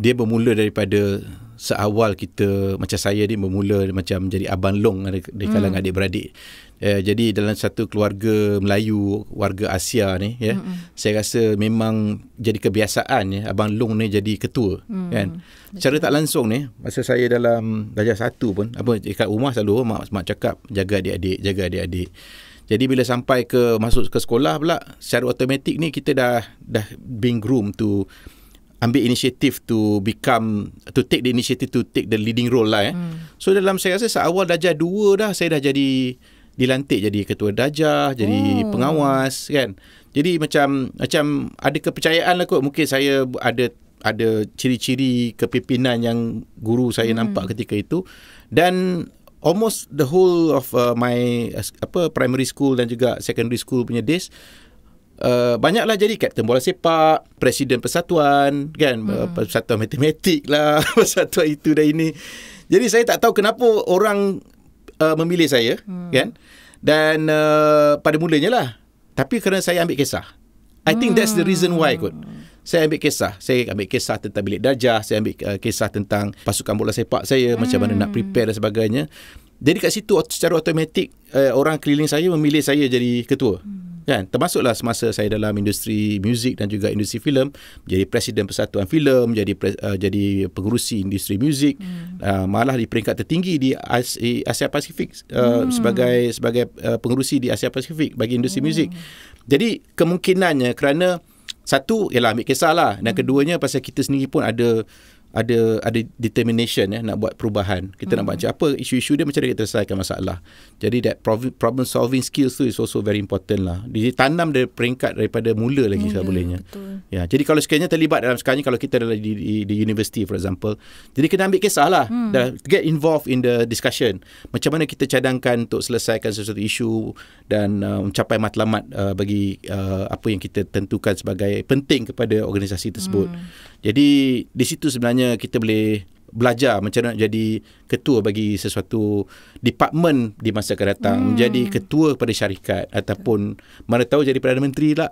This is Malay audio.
dia bermula daripada seawal kita macam saya ni bermula macam jadi abang long di hmm. kalangan mm. adik-beradik. Eh, jadi dalam satu keluarga Melayu, warga Asia ni ya. Yeah, hmm, hmm. saya rasa memang jadi kebiasaan ya abang long ni jadi ketua mm. kan. Secara tak langsung ni masa saya dalam darjah satu pun apa dekat rumah selalu oh, mak mak cakap jaga adik-adik, jaga adik-adik. Jadi bila sampai ke masuk ke sekolah pula secara automatik ni kita dah dah being groom to ambil inisiatif to become to take the initiative to take the leading role lah eh. Mm. So dalam saya rasa seawal darjah 2 dah saya dah jadi dilantik jadi ketua darjah, jadi mm. pengawas kan. Jadi macam macam ada kepercayaan lah kot mungkin saya ada ada ciri-ciri kepimpinan yang guru saya mm. nampak ketika itu dan almost the whole of uh, my apa primary school dan juga secondary school punya days Eh, banyaklah jadi kapten bola sepak, presiden persatuan, kan, hmm. Eh, persatuan matematik lah, persatuan itu dan ini. Jadi saya tak tahu kenapa orang uh, memilih saya, hmm. kan? Dan uh, pada mulanya lah. Tapi kerana saya ambil kisah. I think that's the reason why kot. Hmm. Saya ambil kisah. Saya ambil kisah tentang bilik darjah. Saya ambil uh, kisah tentang pasukan bola sepak saya. Hmm. Macam mana nak hmm. prepare dan sebagainya. Jadi kat situ secara otomatik uh, orang keliling saya memilih saya jadi ketua. Hmm kan termasuklah semasa saya dalam industri muzik dan juga industri filem jadi presiden persatuan filem jadi uh, jadi pengurusi industri muzik hmm. uh, malah di peringkat tertinggi di Asia Pasifik uh, hmm. sebagai sebagai uh, pengurusi di Asia Pasifik bagi industri hmm. muzik jadi kemungkinannya kerana satu ialah ambil kisahlah dan hmm. keduanya pasal kita sendiri pun ada ada ada determination ya nak buat perubahan kita hmm. nak baca apa isu-isu dia macam mana kita selesaikan masalah jadi that problem solving skills tu is also very important lah dia tanam dari peringkat daripada mula lagi kalau bolehnya ya jadi kalau sekiranya terlibat dalam sekiranya kalau kita dalam di, di, di university for example jadi kena ambil kisah lah hmm. get involved in the discussion macam mana kita cadangkan untuk selesaikan sesuatu isu dan uh, mencapai matlamat uh, bagi uh, apa yang kita tentukan sebagai penting kepada organisasi tersebut hmm. jadi di situ sebenarnya hanya kita boleh belajar macam nak jadi ketua bagi sesuatu departemen di masa akan datang hmm. menjadi ketua pada syarikat ataupun mana tahu jadi Perdana Menteri lah